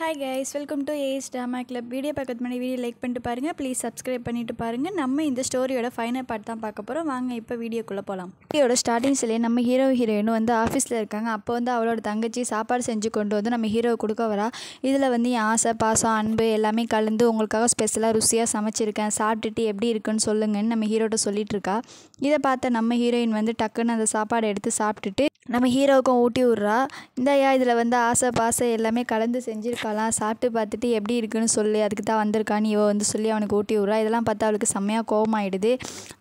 hi guys welcome to ace டாமா club video பக்கத்து மாதிரி வீடியோ லைக் பண்ணிட்டு பாருங்கள் ப்ளீஸ் சப்ஸ்கிரைப் பண்ணிட்டு பாருங்கள் நம்ம இந்த ஸ்டோரியோட ஃபைனல் பார்ட் தான் பார்க்க போகிறோம் வாங்க இப்போ வீடியோக்குள்ளே போகலாம் வீடியோட ஸ்டார்டிங்ஸ்லேயே நம்ம ஹீரோ ஹீரோயின் வந்து ஆஃபீஸில் இருக்காங்க அப்போ வந்து அவளோட தங்கச்சி சாப்பாடு செஞ்சு கொண்டு வந்து நம்ம ஹீரோ கொடுக்க வரா இதில் வந்து என் ஆசை பாசம் அன்பு எல்லாமே கலந்து உங்களுக்காக ஸ்பெஷலாக ருசியாக சமைச்சிருக்கேன் சாப்பிட்டுட்டு எப்படி இருக்குன்னு சொல்லுங்கன்னு நம்ம ஹீரோட்ட சொல்லிட்டு இருக்கா இதை பார்த்த நம்ம ஹீரோயின் வந்து டக்குன்னு அந்த சாப்பாடை எடுத்து சாப்பிட்டுட்டு நம்ம ஹீரோவுக்கும் ஊட்டி விட்றா இந்த ஐயா இதில் வந்து ஆசை பாசை எல்லாமே கலந்து செஞ்சுருக்கா இருக்காளாம் சாப்பிட்டு பார்த்துட்டு எப்படி இருக்குன்னு சொல்லி அதுக்கு தான் வந்திருக்கான்னு இவன் வந்து சொல்லி அவனுக்கு ஊட்டி விட்றா இதெல்லாம் பார்த்தா அவளுக்கு செம்மையாக ஆகிடுது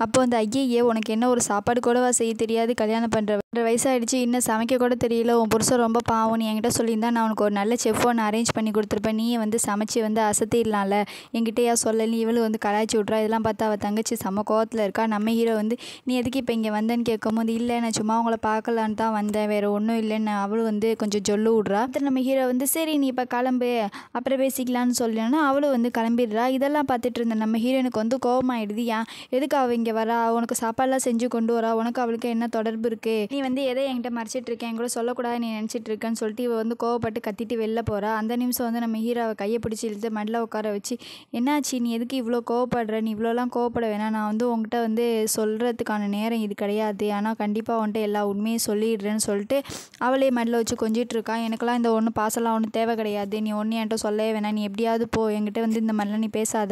அப்போ அந்த ஐயே உனக்கு என்ன ஒரு சாப்பாடு கூடவா செய்ய தெரியாது கல்யாணம் பண்ணுற வயசாகிடுச்சு இன்னும் சமைக்க கூட தெரியல உன் புருஷன் ரொம்ப பாவம் நீ என்கிட்ட சொல்லியிருந்தா நான் உனக்கு ஒரு நல்ல செஃப் ஒன்று அரேஞ்ச் பண்ணி கொடுத்துருப்பேன் நீ வந்து சமைச்சு வந்து அசத்திடலாம்ல என்கிட்டயா சொல்லலி இவளும் வந்து கலாய்ச்சி விட்றா இதெல்லாம் பார்த்தா அவள் தங்கச்சி செம்ம கோவத்தில் இருக்கா நம்ம ஹீரோ வந்து நீ எதுக்கு இப்போ இங்கே வந்தேன்னு கேட்கும்போது இல்லை நான் சும்மா அவங்கள பார்க்கலான்னு தான் வந்தேன் வேறு ஒன்றும் இல்லைன்னு அவளும் வந்து கொஞ்சம் சொல்லு விட்றா நம்ம ஹீரோ வந்து சரி நீ இப்போ கால கிளம்பு அப்புறம் பேசிக்கலான்னு சொல்லினா அவளும் வந்து கிளம்பிடுறா இதெல்லாம் பார்த்துட்டு இருந்த நம்ம ஹீரோனுக்கு வந்து கோபமாயிடுது ஏன் எதுக்கு அவள் இங்கே வரா உனக்கு சாப்பாடெலாம் செஞ்சு கொண்டு வரா உனக்கு அவளுக்கு என்ன தொடர்பு இருக்குது நீ வந்து எதை என்கிட்ட மறைச்சிட்டு இருக்கேன் கூட சொல்லக்கூடாது நீ நினச்சிட்டு இருக்கேன்னு சொல்லிட்டு இவள் வந்து கோவப்பட்டு கத்திட்டு வெளில போகிறா அந்த நிமிஷம் வந்து நம்ம ஹீரோவை கையை பிடிச்சி இழுத்து மடில் உட்கார வச்சு என்னாச்சு நீ எதுக்கு இவ்வளோ கோவப்படுற நீ இவ்வளோலாம் கோவப்பட வேணாம் நான் வந்து உங்ககிட்ட வந்து சொல்கிறதுக்கான நேரம் இது கிடையாது ஆனால் கண்டிப்பாக அவன்கிட்ட எல்லா உண்மையும் சொல்லிடுறேன்னு சொல்லிட்டு அவளே மண்டல வச்சு கொஞ்சிட்டு இருக்கான் எனக்கெல்லாம் இந்த ஒன்றும் பாசலாம் ஒன்றும் தேவை கிடையாது நீ ஒன்று என்கிட்ட சொல்லவே வேணாம் நீ எப்படியாவது போ என்கிட்ட வந்து இந்த மாதிரிலாம் நீ பேசாத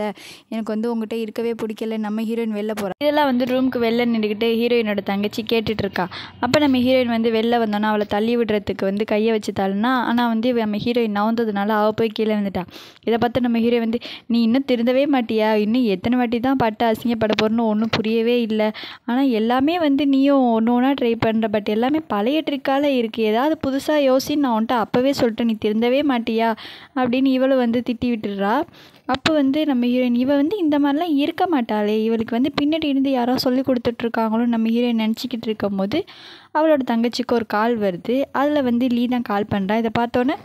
எனக்கு வந்து உங்ககிட்ட இருக்கவே பிடிக்கல நம்ம ஹீரோயின் வெளில போகிறோம் இதெல்லாம் வந்து ரூமுக்கு வெளில நின்றுக்கிட்டு ஹீரோயினோட தங்கச்சி இருக்கா அப்போ நம்ம ஹீரோயின் வந்து வெளில வந்தோன்னா அவளை தள்ளி விடுறதுக்கு வந்து கையை வச்சு தள்ளுனா ஆனால் வந்து நம்ம ஹீரோயின் நவந்ததுனால அவள் போய் கீழே வந்துட்டான் இதை பார்த்து நம்ம ஹீரோயின் வந்து நீ இன்னும் திருந்தவே மாட்டியா இன்னும் எத்தனை வாட்டி தான் பட்டு அசிங்கப்பட போகிறோன்னு ஒன்றும் புரியவே இல்லை ஆனால் எல்லாமே வந்து நீயும் ஒன்று ஒன்றா ட்ரை பண்ணுற பட் எல்லாமே பழைய ட்ரிக்கால் இருக்குது ஏதாவது புதுசாக யோசின்னு நான் வந்துட்டு அப்போவே சொல்லிட்டு நீ திருந்தவே மாட்டியா அப்படின்னு இவளை வந்து திட்டி விட்டுடுறா அப்போ வந்து நம்ம ஹீரோயின் இவள் வந்து இந்த மாதிரிலாம் இருக்க மாட்டாளே இவளுக்கு வந்து பின்னாடி இருந்து யாரோ சொல்லி கொடுத்துட்ருக்காங்களோ நம்ம ஹீரோயின் நினச்சிக்கிட்டு இருக்கும் போது அவளோட தங்கச்சிக்கு ஒரு கால் வருது அதில் வந்து லீ தான் கால் பண்ணுறா இதை பார்த்தோன்னே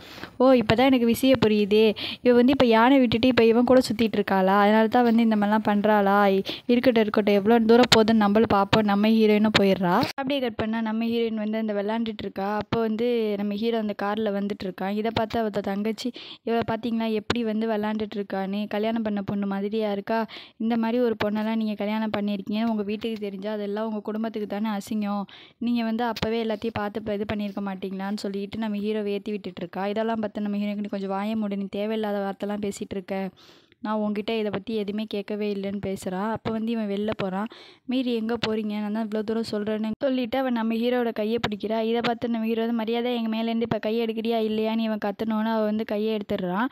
ஓ இப்போ தான் எனக்கு விஷயம் புரியுதே இவ வந்து இப்போ யானை விட்டுட்டு இப்போ இவன் கூட சுற்றிட்டு இருக்காளா அதனால தான் வந்து இந்த மாதிரிலாம் பண்ணுறாளா இருக்கட்டும் இருக்கட்டும் எவ்வளோ தூரம் போதுன்னு நம்மளும் பார்ப்போம் நம்ம ஹீரோயினும் போயிடுறா அப்படியே கட் பண்ணால் நம்ம ஹீரோயின் வந்து அந்த விளாண்டுட்டு இருக்கா அப்போ வந்து நம்ம ஹீரோ அந்த காரில் வந்துட்டு இருக்கான் இதை பார்த்து அவத்த தங்கச்சி இவளை பார்த்தீங்களா எப்படி வந்து விளாண்டுட்டு இருக்கான்னு கல்யாணம் பண்ண பொண்ணு மாதிரியா இருக்கா இந்த மாதிரி ஒரு பொண்ணெல்லாம் நீங்கள் கல்யாணம் பண்ணியிருக்கீங்க உங்கள் வீட்டுக்கு தெரிஞ்சால் அதெல்லாம் உங்கள் குடும்பத்துக்கு தானே அசிங்கம் நீங்கள் வந்து வந்து அப்போவே எல்லாத்தையும் பார்த்து இது பண்ணியிருக்க மாட்டிங்களான்னு சொல்லிட்டு நம்ம ஹீரோவை ஏற்றி விட்டுட்டிருக்கா இதெல்லாம் பார்த்து நம்ம ஹீரோயின் கொஞ்சம் வாய மூடு நீ தேவையில்லாத வார்த்தைலாம் இருக்க நான் உங்ககிட்ட இதை பற்றி எதுவுமே கேட்கவே இல்லைன்னு பேசுகிறா அப்போ வந்து இவன் வெளில போகிறான் மீறி எங்கே போகிறீங்க நான் தான் இவ்வளோ தூரம் சொல்கிறேன்னு சொல்லிவிட்டு அவன் நம்ம ஹீரோட கையை பிடிக்கிறா இதை பார்த்து நம்ம ஹீரோ வந்து மரியாதை எங்கள் மேலேருந்து இப்போ கையை எடுக்கிறியா இல்லையான்னு இவன் கற்றுனோன்னு அவள் வந்து கையை எடுத்துடுறான்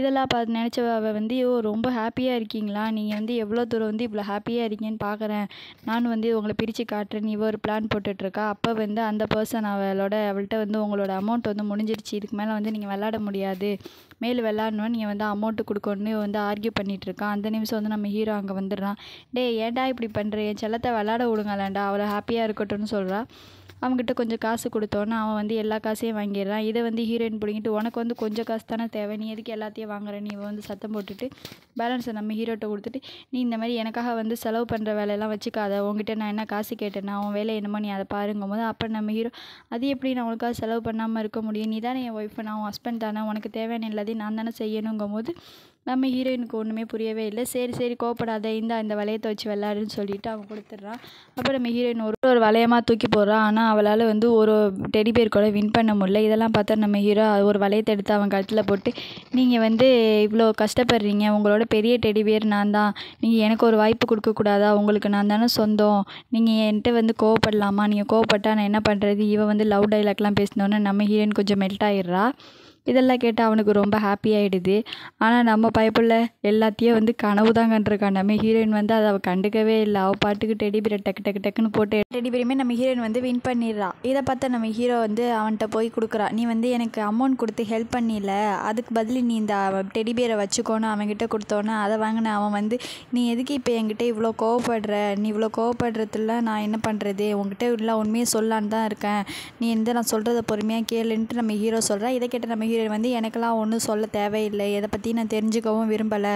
இதெல்லாம் பார்த்து நினச்ச அவள் வந்து ஓ ரொம்ப ஹாப்பியாக இருக்கீங்களா நீங்கள் வந்து எவ்வளோ தூரம் வந்து இவ்வளோ ஹாப்பியாக இருக்கீங்கன்னு பார்க்குறேன் நான் வந்து உங்களை பிரித்து காட்டுறேன் இவ ஒரு பிளான் போட்டுட்ருக்கா அப்போ வந்து அந்த பர்சன் அவளோட அவள்கிட்ட வந்து உங்களோட அமௌண்ட் வந்து முடிஞ்சிருச்சு இதுக்கு மேலே வந்து நீங்கள் விளாட முடியாது மேலே விளாட்ணும் நீங்கள் வந்து அமௌண்ட்டு கொடுக்கணும்னு வந்து ஆர்கியூ பண்ணிகிட்ருக்கான் அந்த நிமிஷம் வந்து நம்ம ஹீரோ அங்கே வந்துடுறான் டே ஏன்டா இப்படி பண்ணுற என் செல்லத்தை விளாட விடுங்களேன்டா அவ்வளோ ஹாப்பியாக இருக்கட்டும்னு சொல்கிறான் அவங்ககிட்ட கொஞ்சம் காசு கொடுத்தோன்னா அவன் வந்து எல்லா காசையும் வாங்கிடுறான் இதை வந்து ஹீரோயின் பிடிங்கிட்டு உனக்கு வந்து கொஞ்சம் காசு தானே தேவை நீ எதுக்கு எல்லாத்தையும் வாங்குற நீ வந்து சத்தம் போட்டுட்டு பேலன்ஸை நம்ம ஹீரோட்ட கொடுத்துட்டு நீ இந்த மாதிரி எனக்காக வந்து செலவு பண்ணுற வேலையெல்லாம் வச்சுக்காத உங்ககிட்ட நான் என்ன காசு கேட்டேன்னா அவன் வேலை என்னமோ நீ அதை பாருங்கும் போது அப்போ நம்ம ஹீரோ அது எப்படி நான் உனக்காக செலவு பண்ணாமல் இருக்க முடியும் நீ தானே என் ஒய்ஃபை நான் உன் ஹஸ்பண்ட் தானே உனக்கு தேவையான எல்லாத்தையும் நான் தானே செய்யணுங்கும் போது நம்ம ஹீரோயினுக்கு ஒன்றுமே புரியவே இல்லை சரி சரி கோவப்படாத இந்தா இந்த வளையத்தை வச்சு விளாடுன்னு சொல்லிவிட்டு அவன் கொடுத்துட்றான் அப்புறம் நம்ம ஹீரோயின் ஒரு ஒரு வளையமாக தூக்கி போடுறான் ஆனால் அவளால் வந்து ஒரு டெடி பேர் கூட வின் பண்ண முடியல இதெல்லாம் பார்த்தா நம்ம ஹீரோ ஒரு வளையத்தை எடுத்து அவன் கழுத்தில் போட்டு நீங்கள் வந்து இவ்வளோ கஷ்டப்படுறீங்க உங்களோட பெரிய டெடி பேர் நான் தான் நீங்கள் எனக்கு ஒரு வாய்ப்பு கொடுக்கக்கூடாதா உங்களுக்கு நான் தானே சொந்தம் நீங்கள் என்கிட்ட வந்து கோவப்படலாமா நீங்கள் கோவப்பட்டால் நான் என்ன பண்ணுறது இவன் வந்து லவ் டைலாக்லாம் பேசினோன்னே நம்ம ஹீரோயின் கொஞ்சம் மெல்ட் ஆயிடுறா இதெல்லாம் கேட்டு அவனுக்கு ரொம்ப ஹாப்பி ஆகிடுது ஆனால் நம்ம பயப்பில் எல்லாத்தையும் வந்து கனவு தான் கண்டிருக்கான் நம்ம ஹீரோயின் வந்து அதை அவள் கண்டுக்கவே இல்லை அவள் பாட்டுக்கு டெடிபிரை டக்கு டக்கு டக்குன்னு போட்டு டெடிபிரையுமே நம்ம ஹீரோயின் வந்து வின் பண்ணிடுறா இதை பார்த்தா நம்ம ஹீரோ வந்து அவன்கிட்ட போய் கொடுக்குறா நீ வந்து எனக்கு அமௌண்ட் கொடுத்து ஹெல்ப் பண்ணியில அதுக்கு பதில் நீ இந்த டெடிபியரை வச்சுக்கோன்னு அவன்கிட்ட கொடுத்தோன்னா அதை வாங்கின அவன் வந்து நீ எதுக்கு இப்போ என்கிட்ட இவ்வளோ கோவப்படுற நீ இவ்வளோ கோவப்படுறதுல நான் என்ன பண்ணுறது உங்ககிட்ட இல்லை உண்மையை சொல்லான்னு தான் இருக்கேன் நீ எந்த நான் சொல்கிறத பொறுமையாக கேளுன்ட்டு நம்ம ஹீரோ சொல்கிறேன் இதை கேட்ட நம்ம மகிழர் வந்து எனக்கெல்லாம் ஒன்றும் சொல்ல தேவையில்லை எதை பற்றி நான் தெரிஞ்சுக்கவும் விரும்பலை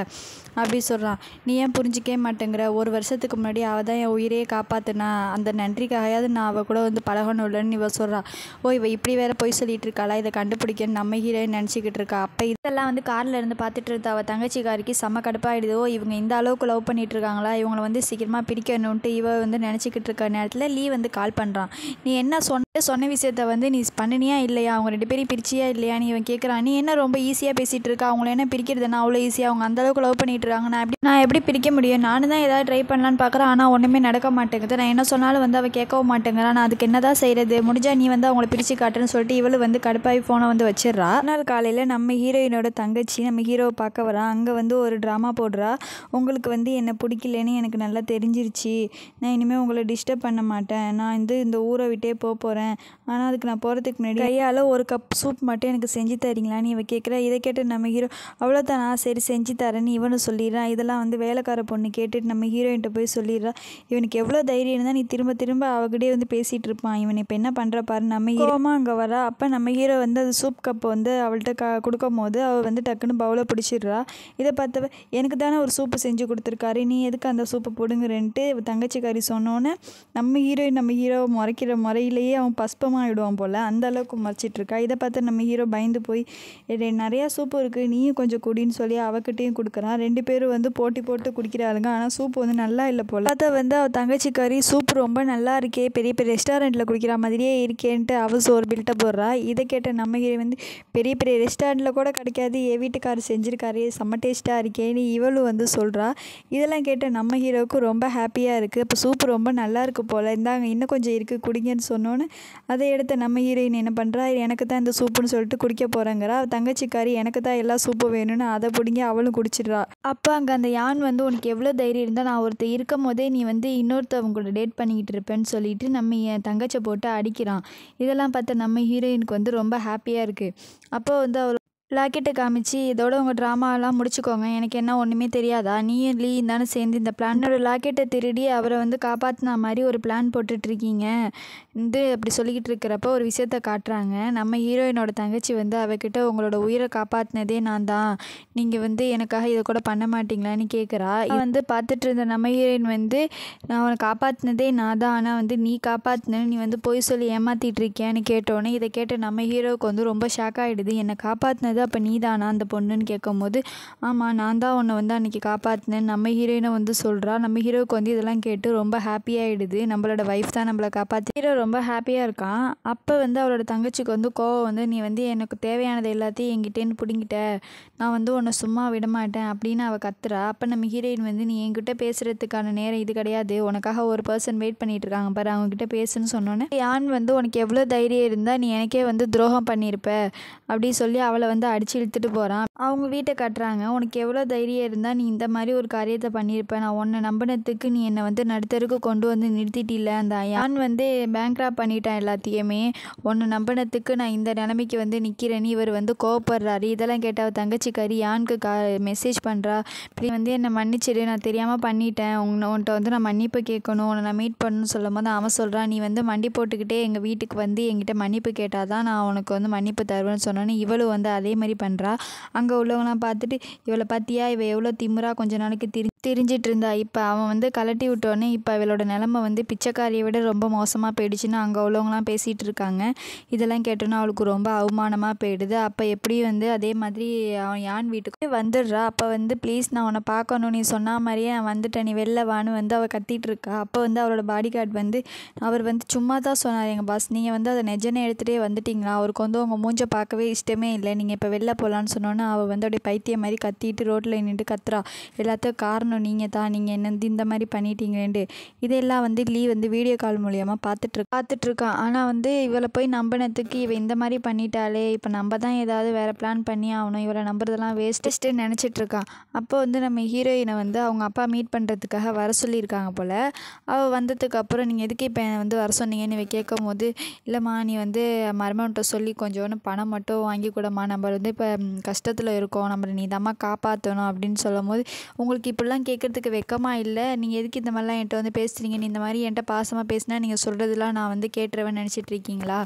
அப்படி சொல்கிறான் நீ ஏன் புரிஞ்சிக்கவே மாட்டேங்கிற ஒரு வருஷத்துக்கு முன்னாடி அவள் தான் என் உயிரே காப்பாற்றினா அந்த நன்றிக்காகையாவது நான் அவள் கூட வந்து பழகணும் இல்லைன்னு இவ சொல்கிறான் ஓ இவள் இப்படி வேற போய் சொல்லிட்டு இருக்காளா இதை கண்டுபிடிக்கன்னு நம்ம ஹீரோயின் நினச்சிக்கிட்டு இருக்கா அப்போ இதெல்லாம் வந்து காரில் இருந்து பார்த்துட்டு இருந்த அவள் தங்கச்சிக்காரிக்கு செம்ம கடுப்பாயிடுதோ இவங்க இந்த அளவுக்கு லவ் பண்ணிட்டு இருக்காங்களா இவங்களை வந்து சீக்கிரமாக பிரிக்கணும்ட்டு இவ வந்து நினச்சிக்கிட்டு இருக்க நேரத்தில் லீ வந்து கால் பண்ணுறான் நீ என்ன சொன்ன சொன்ன விஷயத்த வந்து நீ பண்ணினியா இல்லையா அவங்க ரெண்டு பேரும் பிரிச்சியா இல்லையான்னு இவன் நான் கேட்குறான் நீ என்ன ரொம்ப ஈஸியாக பேசிகிட்டு இருக்கா அவங்கள என்ன பிரிக்கிறதுனா அவ்வளோ ஈஸியாக அவங்க அந்தளவுக்கு லவ் பண்ணிகிட்டு இருக்காங்க நான் எப்படி நான் எப்படி பிரிக்க முடியும் நானும் தான் ஏதாவது ட்ரை பண்ணலான்னு பார்க்குறேன் ஆனால் ஒன்றுமே நடக்க மாட்டேங்குது நான் என்ன சொன்னாலும் வந்து அவள் கேட்கவும் மாட்டேங்கிறான் நான் அதுக்கு என்ன தான் செய்கிறது முடிஞ்சால் நீ வந்து அவங்கள பிரித்து காட்டுன்னு சொல்லிட்டு இவளு வந்து கடுப்பாகி ஃபோனை வந்து வச்சிடறா நாள் காலையில் நம்ம ஹீரோயினோட தங்கச்சி நம்ம ஹீரோவை பார்க்க வரா அங்கே வந்து ஒரு ட்ராமா போடுறா உங்களுக்கு வந்து என்னை பிடிக்கலன்னு எனக்கு நல்லா தெரிஞ்சிருச்சு நான் இனிமேல் உங்களை டிஸ்டர்ப் பண்ண மாட்டேன் நான் வந்து இந்த ஊரை விட்டே போக போகிறேன் ஆனால் அதுக்கு நான் போகிறதுக்கு முன்னாடி கையால் ஒரு கப் சூப் மட்டும் எனக்கு செஞ்சு செஞ்சு தரீங்களான்னு இவன் கேட்குற இதை கேட்டு நம்ம ஹீரோ நான் சரி செஞ்சு தரேன்னு இவனு சொல்லிடுறான் இதெல்லாம் வந்து வேலைக்கார பொண்ணு கேட்டுட்டு நம்ம ஹீரோயின்ட்ட போய் சொல்லிடுறா இவனுக்கு எவ்வளோ தைரியம் இருந்தால் நீ திரும்ப திரும்ப அவகிட்டே வந்து பேசிகிட்டு இருப்பான் இவன் இப்போ என்ன பண்ணுற நம்ம ஹீரோமா அங்கே வரா அப்போ நம்ம ஹீரோ வந்து அது சூப் கப்பை வந்து அவள்கிட்ட க கொடுக்கும் போது அவள் வந்து டக்குன்னு பவுலை பிடிச்சிடுறா இதை பார்த்தவ எனக்கு தானே ஒரு சூப்பு செஞ்சு கொடுத்துருக்காரு நீ எதுக்கு அந்த சூப்பை பிடுங்குறேன்ட்டு தங்கச்சிக்காரி சொன்னோன்னே நம்ம ஹீரோயின் நம்ம ஹீரோ முறைக்கிற முறையிலேயே அவன் பஸ்பமாகிடுவான் போல் அந்த அளவுக்கு முறைச்சிட்ருக்கா இதை பார்த்து நம்ம ஹீரோ பயந்து போய் நிறையா சூப்பு இருக்குது நீயும் கொஞ்சம் குடின்னு சொல்லி அவகிட்டையும் கொடுக்குறான் ரெண்டு பேரும் வந்து போட்டி போட்டு குடிக்கிறாருங்க ஆனால் சூப்பு வந்து நல்லா இல்லை போல் அதை வந்து அவள் தங்கச்சி கறி சூப் ரொம்ப நல்லா இருக்கே பெரிய பெரிய ரெஸ்டாரண்ட்டில் குடிக்கிற மாதிரியே இருக்கேன்ட்டு அவள் சோறு பில்ட்டை போடுறா இதை கேட்ட நம்ம வந்து பெரிய பெரிய ரெஸ்டாரண்ட்டில் கூட கிடைக்காது என் வீட்டுக்காரர் செஞ்சுருக்காரு செம்ம டேஸ்ட்டாக இருக்கேன்னு இவளும் வந்து சொல்கிறா இதெல்லாம் கேட்ட நம்ம ஹீரோவுக்கு ரொம்ப ஹாப்பியாக இருக்குது இப்போ சூப் ரொம்ப நல்லா இருக்கு போல் இந்தாங்க இன்னும் கொஞ்சம் இருக்குது குடிங்கன்னு சொன்னோன்னு அதை எடுத்த நம்ம ஹீரோயின் என்ன பண்ணுறா எனக்கு தான் இந்த சூப்புன்னு சொல்லிட்டு குடிக்க போகிறேங்கிறா தங்கச்சிக்காரி எனக்கு தான் எல்லா சூப்பு வேணும்னு அதை பிடிங்கி அவளும் குடிச்சிடுறா அப்போ அங்கே அந்த யான் வந்து உனக்கு எவ்வளோ தைரியம் இருந்தால் நான் ஒருத்தர் இருக்கும் போதே நீ வந்து இன்னொருத்தவங்க கூட டேட் பண்ணிக்கிட்டு இருப்பேன்னு சொல்லிட்டு நம்ம என் தங்கச்சை போட்டு அடிக்கிறான் இதெல்லாம் பார்த்தா நம்ம ஹீரோயினுக்கு வந்து ரொம்ப ஹாப்பியாக இருக்குது அப்போ வந்து அவர் லாக்கெட்டை காமிச்சு இதோட உங்கள் ட்ராமாலாம் முடிச்சுக்கோங்க எனக்கு என்ன ஒன்றுமே தெரியாதா நீயும் லீ தானே சேர்ந்து இந்த பிளானோட லாக்கெட்டை திருடி அவரை வந்து காப்பாற்றினா மாதிரி ஒரு பிளான் போட்டுட்ருக்கீங்க வந்து அப்படி சொல்லிக்கிட்டு இருக்கிறப்ப ஒரு விஷயத்த காட்டுறாங்க நம்ம ஹீரோயினோட தங்கச்சி வந்து அவகிட்ட உங்களோட உயிரை காப்பாற்றினதே நான் தான் நீங்கள் வந்து எனக்காக இதை கூட பண்ண மாட்டிங்களான்னு கேட்குறா இது வந்து பார்த்துட்டு இருந்த நம்ம ஹீரோயின் வந்து நான் அவனை காப்பாற்றினதே நான் தான் ஆனால் வந்து நீ காப்பாற்றின நீ வந்து பொய் சொல்லி ஏமாற்றிட்டு இருக்கியான்னு கேட்டோன்னே இதை கேட்ட நம்ம ஹீரோவுக்கு வந்து ரொம்ப ஷாக் ஆகிடுது என்னை காப்பாற்றினது பண்ணது அப்போ நீ தானா அந்த பொண்ணுன்னு கேட்கும் போது ஆமாம் நான் தான் உன்னை வந்து அன்றைக்கி காப்பாற்றினேன் நம்ம ஹீரோயினை வந்து சொல்கிறா நம்ம ஹீரோவுக்கு வந்து இதெல்லாம் கேட்டு ரொம்ப ஹாப்பியாகிடுது நம்மளோட ஒய்ஃப் தான் நம்மளை காப்பாற்றி ஹீரோ ரொம்ப ஹாப்பியாக இருக்கான் அப்போ வந்து அவரோட தங்கச்சிக்கு வந்து கோவம் வந்து நீ வந்து எனக்கு தேவையானது எல்லாத்தையும் என்கிட்டேன்னு பிடுங்கிட்ட நான் வந்து உன்னை சும்மா விட மாட்டேன் அப்படின்னு அவள் கத்துறா அப்போ நம்ம ஹீரோயின் வந்து நீ என்கிட்ட பேசுகிறதுக்கான நேரம் இது கிடையாது உனக்காக ஒரு பர்சன் வெயிட் பண்ணிட்டு இருக்காங்க பாரு அவங்ககிட்ட பேசுன்னு சொன்னோன்னே யான் வந்து உனக்கு எவ்வளோ தைரியம் இருந்தால் நீ எனக்கே வந்து துரோகம் பண்ணியிருப்ப அப்படி சொல்லி அவளை வந்து வந்து அடித்து இழுத்துட்டு போகிறான் அவங்க வீட்டை கட்டுறாங்க உனக்கு எவ்வளோ தைரியம் இருந்தால் நீ இந்த மாதிரி ஒரு காரியத்தை பண்ணியிருப்பேன் நான் உன்னை நம்பினத்துக்கு நீ என்னை வந்து நடுத்தருக்கு கொண்டு வந்து நிறுத்திட்டில்ல அந்த யான் வந்து பேங்க்ராப் பண்ணிட்டேன் எல்லாத்தையுமே உன்னை நம்பினத்துக்கு நான் இந்த நிலைமைக்கு வந்து நிற்கிறேன்னு இவர் வந்து கோவப்படுறாரு இதெல்லாம் கேட்டால் தங்கச்சி கறி யானுக்கு கா மெசேஜ் பண்ணுறா இப்படி வந்து என்னை மன்னிச்சிடு நான் தெரியாமல் பண்ணிட்டேன் உன்னை உன்கிட்ட வந்து நான் மன்னிப்பு கேட்கணும் உன்னை நான் மீட் பண்ணணும்னு சொல்லும் போது அவன் சொல்கிறான் நீ வந்து மண்டி போட்டுக்கிட்டே எங்கள் வீட்டுக்கு வந்து எங்கிட்ட மன்னிப்பு கேட்டால் தான் நான் உனக்கு வந்து மன்னிப்பு தருவேன்னு சொன்னோன்னு இவளும் வந்து அதே மாதிரி பண்ணுறா அங்கே உள்ளவங்களாம் பார்த்துட்டு இவளை பார்த்தியா இவள் எவ்வளோ திமுறா கொஞ்ச நாளைக்கு திரி தெரிஞ்சிட்டு இருந்தா இப்போ அவன் வந்து கலட்டி விட்டோன்னே இப்போ அவளோட நிலமை வந்து பிச்சைக்காரியை விட ரொம்ப மோசமாக போயிடுச்சுன்னு அங்கே உள்ளவங்களாம் பேசிகிட்டு இருக்காங்க இதெல்லாம் கேட்டோன்னா அவளுக்கு ரொம்ப அவமானமாக போயிடுது அப்போ எப்படி வந்து அதே மாதிரி அவன் யான் வீட்டுக்கு வந்துடுறா அப்போ வந்து ப்ளீஸ் நான் உன்னை பார்க்கணும் நீ சொன்ன மாதிரியே நான் வந்துட்டேன் நீ வெளில வான்னு வந்து அவள் கத்திட்டு இருக்கா அப்போ வந்து அவளோட பாடி கார்டு வந்து அவர் வந்து சும்மா தான் சொன்னார் எங்கள் பாஸ் நீங்கள் வந்து அதை நெஜனை எடுத்துகிட்டே வந்துட்டிங்களா அவருக்கு வந்து உங்கள் மூஞ்சை பார்க்கவே இஷ்டமே இல்லை நீங்கள் இப்போ வெளில போகலான்னு சொன்னோன்னே அவள் வந்து அப்படியே பைத்தியம் மாதிரி கத்திட்டு ரோட்டில் நின்றுட்டு கத்துறா எல்லாத்தையும் காரணம் நீங்கள் தான் நீங்கள் என்ன இந்த மாதிரி பண்ணிட்டீங்களேண்டு இதெல்லாம் வந்து லீ வந்து வீடியோ கால் மூலியமாக பார்த்துட்ருக்கு பார்த்துட்ருக்கான் ஆனால் வந்து இவளை போய் நம்பினத்துக்கு இவள் இந்த மாதிரி பண்ணிட்டாலே இப்போ நம்ம தான் ஏதாவது வேறு பிளான் பண்ணி ஆகணும் இவளை நம்புறதெல்லாம் வேஸ்ட்டு நினச்சிட்ருக்கான் அப்போ வந்து நம்ம ஹீரோயினை வந்து அவங்க அப்பா மீட் பண்ணுறதுக்காக வர சொல்லியிருக்காங்க போல் அவள் வந்ததுக்கப்புறம் நீங்கள் எதுக்கு இப்போ என்னை வந்து வர சொன்னீங்கன்னு இவ கேட்கும் போது இல்லைம்மா நீ வந்து மருமன்ட்ட சொல்லி கொஞ்சோன்னு பணம் மட்டும் வாங்கி கூடமா நம்ம வந்து இப்போ கஷ்டத்தில் இருக்கோம் நம்ம நீ காப்பாற்றணும் அப்படின்னு சொல்லும் போது உங்களுக்கு இப்படிலாம் கேட்குறதுக்கு வெக்கமாக இல்லை நீங்கள் எதுக்கு இந்த மாதிரிலாம் என்கிட்ட வந்து பேசுகிறீங்க நீ இந்த மாதிரி என்கிட்ட பாசமாக பேசினா நீங்கள் சொல்கிறதுலாம் நான் வந்து கேட்டுருவேன் நினச்சிட்டு இருக்கீங்களா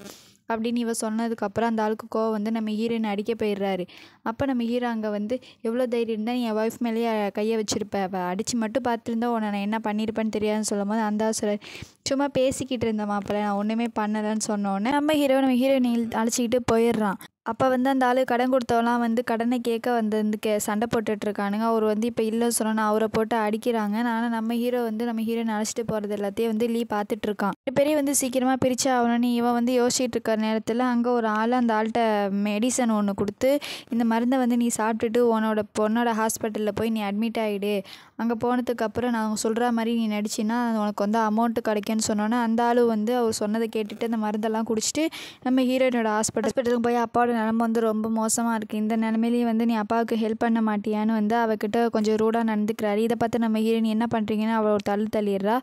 அப்படின்னு இவ சொன்னதுக்கப்புறம் அந்த ஆளுக்கு கோவம் வந்து நம்ம ஹீரோயின் அடிக்க போயிடுறாரு அப்போ நம்ம ஹீரோ அங்கே வந்து எவ்வளோ தைரியம் இருந்தால் நீ என் ஒய்ஃப் மேலேயே கையை வச்சுருப்ப அவள் அடித்து மட்டும் பார்த்துருந்தா உன்னை நான் என்ன பண்ணியிருப்பேன்னு தெரியாதுன்னு சொல்லும் போது அந்த சொல்கிறார் சும்மா பேசிக்கிட்டு இருந்த மாப்பிள்ள நான் ஒன்றுமே பண்ணலைன்னு சொன்னோன்னே நம்ம ஹீரோ நம்ம ஹீரோயின் அழைச்சிக்கிட்டு போயிடுறான் அப்போ வந்து அந்த ஆள் கடன் கொடுத்தவெல்லாம் வந்து கடனை கேட்க வந்து வந்து கே சண்டை போட்டுட்ருக்கானுங்க அவர் வந்து இப்போ இல்லை சொன்னா அவரை போட்டு அடிக்கிறாங்க ஆனால் நம்ம ஹீரோ வந்து நம்ம ஹீரோயின் அழைச்சிட்டு போகிறது எல்லாத்தையும் வந்து லீ பார்த்துட்ருக்கான் பெரிய வந்து சீக்கிரமாக பிரிச்சு ஆகணும்னு இவன் வந்து யோசிச்சுட்டு இருக்கிற நேரத்தில் அங்கே ஒரு ஆள் அந்த ஆள்கிட்ட மெடிசன் ஒன்று கொடுத்து இந்த மருந்தை வந்து நீ சாப்பிட்டுட்டு உன்னோட பொண்ணோட ஹாஸ்பிட்டலில் போய் நீ அட்மிட் ஆகிடு அங்கே போனதுக்கப்புறம் நான் அவங்க சொல்கிற மாதிரி நீ நடிச்சின்னா உனக்கு வந்து அமௌண்ட்டு கிடைக்குன்னு சொன்னோன்னே அந்த ஆள் வந்து அவர் சொன்னதை கேட்டுட்டு அந்த மருந்தெல்லாம் குடிச்சிட்டு நம்ம ஹீரோயினோட ஹாஸ்பிட்டல் ஹாஸ்பிட்டலுக்கு போய் அப்பாவோட நிலம வந்து ரொம்ப மோசமாக இருக்குது இந்த நிலமையிலையும் வந்து நீ அப்பாவுக்கு ஹெல்ப் பண்ண மாட்டியான்னு வந்து அவகிட்ட கொஞ்சம் ரூடாக நடந்துக்கிறாரு இதை பார்த்து நம்ம ஹீரோயின் என்ன பண்ணுறீங்கன்னு அவள் ஒரு தள்ளு தள்ளிடுறா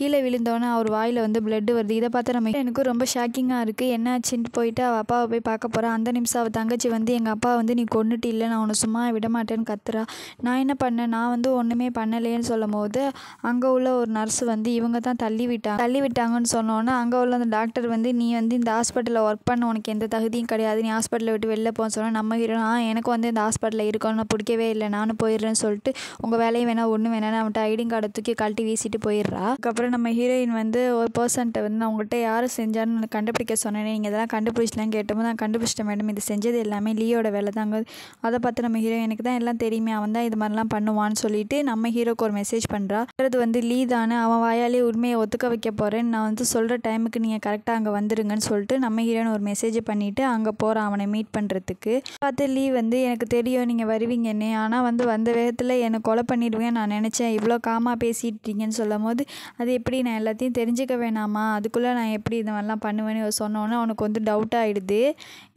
கீழே விழுந்தோன்னே அவர் வாயில் வந்து பிளட்டு வருது இதை பார்த்து நம்ம எனக்கு ரொம்ப ஷாக்கிங்காக இருக்குது என்ன போயிட்டு அவள் அப்பாவை போய் பார்க்க போகிறா அந்த நிமிஷம் அவள் தங்கச்சி வந்து எங்கள் அப்பா வந்து நீ கொண்டுட்டு இல்லை நான் உன்னை சும்மா விட மாட்டேன்னு கத்துறா நான் என்ன பண்ணேன் நான் வந்து ஒன்றுமே பண்ணலேன்னு சொல்லும் போது அங்கே உள்ள ஒரு நர்ஸ் வந்து இவங்க தான் தள்ளி விட்டாங்க தள்ளி விட்டாங்கன்னு சொன்னோன்னே அங்கே உள்ள அந்த டாக்டர் வந்து நீ வந்து இந்த ஹாஸ்பிட்டலில் ஒர்க் பண்ண உனக்கு எந்த தகுதியும் கிடையாது நீ ஹாஸ்பிட்டலில் விட்டு வெளில போக சொன்னால் நம்ம ஹீரோ ஆ எனக்கு வந்து இந்த ஹாஸ்பிட்டலில் இருக்கணும் நான் பிடிக்கவே இல்லை நானும் போயிடுறேன்னு சொல்லிட்டு உங்கள் வேலையை வேணாம் ஒன்று வேணாம்னு அவன்கிட்ட ஐடி கார்டை தூக்கி கழட்டி வீசிட்டு போயிடுறா அதுக்கப்புறம் நம்ம ஹீரோயின் வந்து ஒரு பர்சன்ட்டை வந்து நான் உங்கள்கிட்ட யார் செஞ்சான்னு கண்டுபிடிக்க சொன்னேன் நீங்கள் இதெல்லாம் கண்டுபிடிச்சலாம் கேட்டபோது நான் கண்டுபிடிச்சிட்டேன் மேடம் இது செஞ்சது எல்லாமே லீயோட வேலை அங்கே அதை பார்த்து நம்ம ஹீரோயினுக்கு தான் எல்லாம் தெரியுமே அவன் தான் இது மாதிரிலாம் பண்ணுவான்னு சொல்லிட்டு நம்ம ஹீரோக்கு ஒரு மெசேஜ் பண்ணுறா வந்து லீ தானே அவன் வாயாலே உண்மையை ஒத்துக்க வைக்க போகிறேன் நான் வந்து சொல்கிற டைமுக்கு நீங்கள் கரெக்டாக அங்கே வந்துடுங்கன்னு சொல்லிட்டு நம்ம ஹீரோன்னு ஒரு மெசேஜ் பண்ணிவிட்டு அங்கே போகிறான் அவனை மீட் பண்ணுறதுக்கு பார்த்து லீ வந்து எனக்கு தெரியும் நீங்கள் வருவீங்கன்னு ஆனால் வந்து வந்த வேகத்தில் என்னை கொலை பண்ணிடுவேன் நான் நினச்சேன் இவ்வளோ காமாக பேசிட்டீங்கன்னு சொல்லும் போது அது எப்படி நான் எல்லாத்தையும் தெரிஞ்சுக்க வேணாமா அதுக்குள்ளே நான் எப்படி இந்த மாதிரிலாம் பண்ணுவேன்னு சொன்னோன்னே அவனுக்கு வந்து டவுட் ஆகிடுது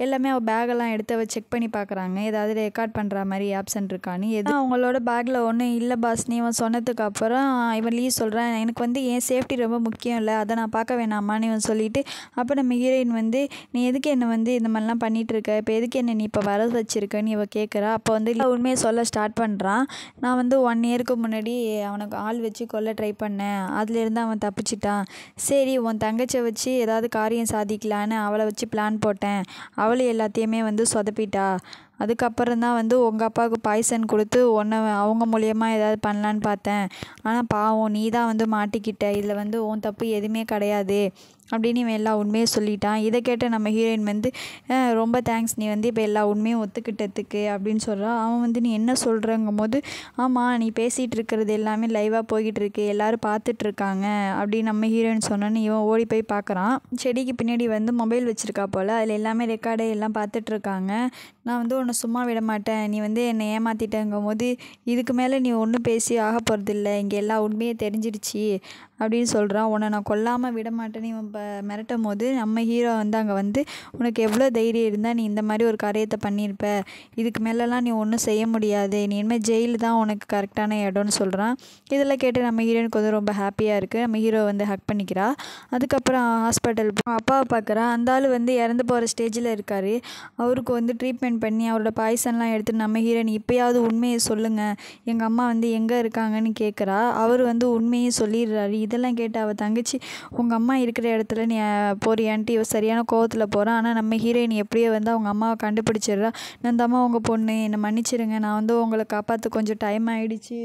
எல்லாமே அவள் பேக்கெல்லாம் எடுத்து அவள் செக் பண்ணி பார்க்குறாங்க ஏதாவது ரெக்கார்ட் பண்ணுற மாதிரி ஆப்ஷன் இருக்கான்னு எதுவும் அவங்களோட பேக்கில் ஒன்றும் இல்லை பாஸ் நீ இவன் சொன்னதுக்கப்புறம் இவன் லீவ் சொல்கிறான் எனக்கு வந்து என் சேஃப்டி ரொம்ப முக்கியம் இல்லை அதை நான் பார்க்க வேணாமான்னு இவன் சொல்லிவிட்டு அப்போ நம்ம ஹீரோயின் வந்து நீ எதுக்கு என்னை வந்து இந்த மாதிரிலாம் பண்ணிகிட்ருக்க இப்போ எதுக்கு என்னை நீ இப்போ வர வச்சுருக்கன்னு இவன் கேட்குறா அப்போ வந்து உண்மையை சொல்ல ஸ்டார்ட் பண்ணுறான் நான் வந்து ஒன் இயருக்கு முன்னாடி அவனுக்கு ஆள் வச்சு கொல்ல ட்ரை பண்ணேன் அதுலேருந்து அவன் தப்பிச்சிட்டான் சரி உன் தங்கச்சியை வச்சு ஏதாவது காரியம் சாதிக்கலான்னு அவளை வச்சு பிளான் போட்டேன் அவளை எல்லாத்தையுமே வந்து சொதப்பிட்டா அதுக்கப்புறம் தான் வந்து உங்கள் அப்பாவுக்கு பாய்சன் கொடுத்து உன்னை அவங்க மூலியமாக ஏதாவது பண்ணலான்னு பார்த்தேன் ஆனால் பாவம் நீ தான் வந்து மாட்டிக்கிட்ட இதில் வந்து உன் தப்பு எதுவுமே கிடையாது அப்படின்னு இவன் எல்லா உண்மையும் சொல்லிட்டான் இதை கேட்ட நம்ம ஹீரோயின் வந்து ரொம்ப தேங்க்ஸ் நீ வந்து இப்போ எல்லா உண்மையும் ஒத்துக்கிட்டதுக்கு அப்படின்னு சொல்கிறான் அவன் வந்து நீ என்ன சொல்கிறங்கும் போது ஆமாம் நீ பேசிகிட்டு இருக்கிறது எல்லாமே லைவாக போய்கிட்டு இருக்கு எல்லோரும் பார்த்துட்ருக்காங்க அப்படின்னு நம்ம ஹீரோயின் சொன்னோன்னு இவன் ஓடி போய் பார்க்குறான் செடிக்கு பின்னாடி வந்து மொபைல் வச்சுருக்கா போல் அதில் எல்லாமே ரெக்கார்டே எல்லாம் பார்த்துட்ருக்காங்க நான் வந்து உன்னை சும்மா விட மாட்டேன் நீ வந்து என்னை ஏமாற்றிட்டேங்கும் போது இதுக்கு மேலே நீ ஒன்றும் பேசி ஆக போகிறதில்ல இங்கே எல்லா உண்மையும் தெரிஞ்சிருச்சு அப்படின்னு சொல்கிறான் உன்னை நான் கொல்லாமல் விட மாட்டேன்னு இவன் இப்போ மிரட்டும் போது நம்ம ஹீரோ வந்து அங்கே வந்து உனக்கு எவ்வளோ தைரியம் இருந்தால் நீ இந்த மாதிரி ஒரு காரியத்தை பண்ணியிருப்ப இதுக்கு மேலெலாம் நீ ஒன்றும் செய்ய முடியாது நீ இனிமேல் ஜெயிலு தான் உனக்கு கரெக்டான இடம்னு சொல்கிறான் இதெல்லாம் கேட்டு நம்ம ஹீரோனுக்கு வந்து ரொம்ப ஹாப்பியாக இருக்குது நம்ம ஹீரோ வந்து ஹக் பண்ணிக்கிறா அதுக்கப்புறம் ஹாஸ்பிட்டல் அப்பாவை பார்க்குறான் அந்த ஆள் வந்து இறந்து போகிற ஸ்டேஜில் இருக்கார் அவருக்கு வந்து ட்ரீட்மெண்ட் பண்ணி அவரோட பாய்சன்லாம் எடுத்து நம்ம ஹீரோன் இப்போயாவது உண்மையை சொல்லுங்கள் எங்கள் அம்மா வந்து எங்கே இருக்காங்கன்னு கேட்குறா அவர் வந்து உண்மையை சொல்லிடுறாரு இது இதெல்லாம் கேட்டு அவள் தங்கச்சி உங்கள் அம்மா இருக்கிற இடத்துல நீ போறியான்ட்டு இவள் சரியான கோவத்தில் போகிறான் ஆனால் நம்ம ஹீரோயின் எப்படியோ வந்து அவங்க அம்மாவை கண்டுபிடிச்சிடுறா நான் தம்மா உங்கள் பொண்ணு என்னை மன்னிச்சிருங்க நான் வந்து உங்களை காப்பாற்ற கொஞ்சம் டைம் ஆகிடுச்சி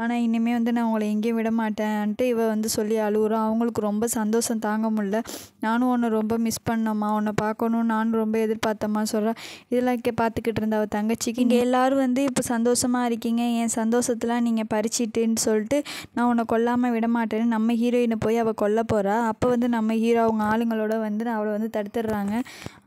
ஆனால் இனிமேல் வந்து நான் உங்களை எங்கேயும் விட மாட்டேன்ட்டு இவ வந்து சொல்லி அழுகுறா அவங்களுக்கு ரொம்ப சந்தோஷம் தாங்க முடில நானும் உன்னை ரொம்ப மிஸ் பண்ணம்மா உன்னை பார்க்கணும் நானும் ரொம்ப எதிர்பார்த்தம்மா சொல்கிறேன் இதெல்லாம் இங்கே பார்த்துக்கிட்டு இருந்த அவள் தங்கச்சிக்கு இங்கே எல்லோரும் வந்து இப்போ சந்தோஷமாக இருக்கீங்க என் சந்தோஷத்தெலாம் நீங்கள் பறிச்சிட்டுன்னு சொல்லிட்டு நான் உன்னை கொல்லாமல் விட மாட்டேன்னு நம்ம ஹீரோயினை போய் அவள் கொல்ல போகிறா அப்போ வந்து நம்ம ஹீரோ அவங்க ஆளுங்களோட வந்து அவளை வந்து தடுத்துடுறாங்க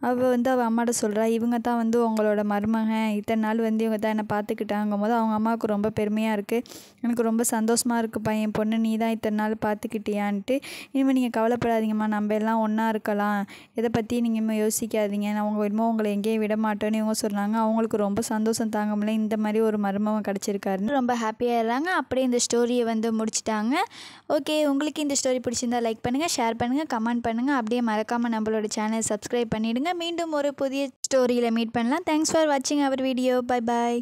அவள் வந்து அவள் அம்மாட்ட சொல்கிறா இவங்க தான் வந்து உங்களோட மருமகன் இத்தனை நாள் வந்து இவங்க தான் என்னை பார்த்துக்கிட்டாங்கும் போது அவங்க அம்மாவுக்கு ரொம்ப பெருமையாக இருக்குது எனக்கு ரொம்ப சந்தோஷமாக இருக்குப்பா என் பொண்ணு நீ தான் இத்தனை நாள் பார்த்துக்கிட்டியான்ட்டு இனிமேல் நீங்கள் கவலைப்படாதீங்கம்மா நம்ம எல்லாம் ஒன்றா இருக்கலாம் இதை பற்றி நீங்கள் இனிமேல் யோசிக்காதீங்க நான் உங்கள் இனிமேல் உங்களை எங்கேயும் விட மாட்டோன்னு இவங்க சொன்னாங்க அவங்களுக்கு ரொம்ப சந்தோஷம் தாங்க முடியல இந்த மாதிரி ஒரு மர்மம் கிடச்சிருக்காருன்னு ரொம்ப ஹாப்பியாக இருந்தாங்க அப்படியே இந்த ஸ்டோரியை வந்து முடிச்சிட்டாங்க ஓகே உங்களுக்கு இந்த ஸ்டோரி பிடிச்சிருந்தா லைக் பண்ணுங்கள் ஷேர் பண்ணுங்கள் கமெண்ட் பண்ணுங்கள் அப்படியே மறக்காமல் நம்மளோட சேனல் சப்ஸ்கிரைப் பண்ணிவிடுங்க மீண்டும் ஒரு புதிய ஸ்டோரியில் மீட் பண்ணலாம் தேங்க்ஸ் ஃபார் வாட்சிங் அவர் வீடியோ பை பாய்